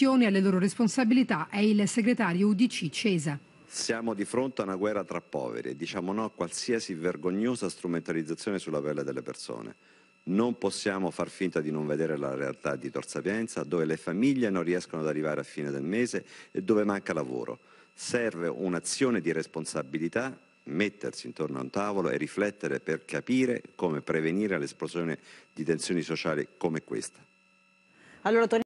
questioni alle loro responsabilità è il segretario UDC Cesa. Siamo di fronte a una guerra tra poveri e diciamo no a qualsiasi vergognosa strumentalizzazione sulla pelle delle persone. Non possiamo far finta di non vedere la realtà di Tor Sapienza, dove le famiglie non riescono ad arrivare a fine del mese e dove manca lavoro. Serve un'azione di responsabilità, mettersi intorno a un tavolo e riflettere per capire come prevenire l'esplosione di tensioni sociali come questa. Allora,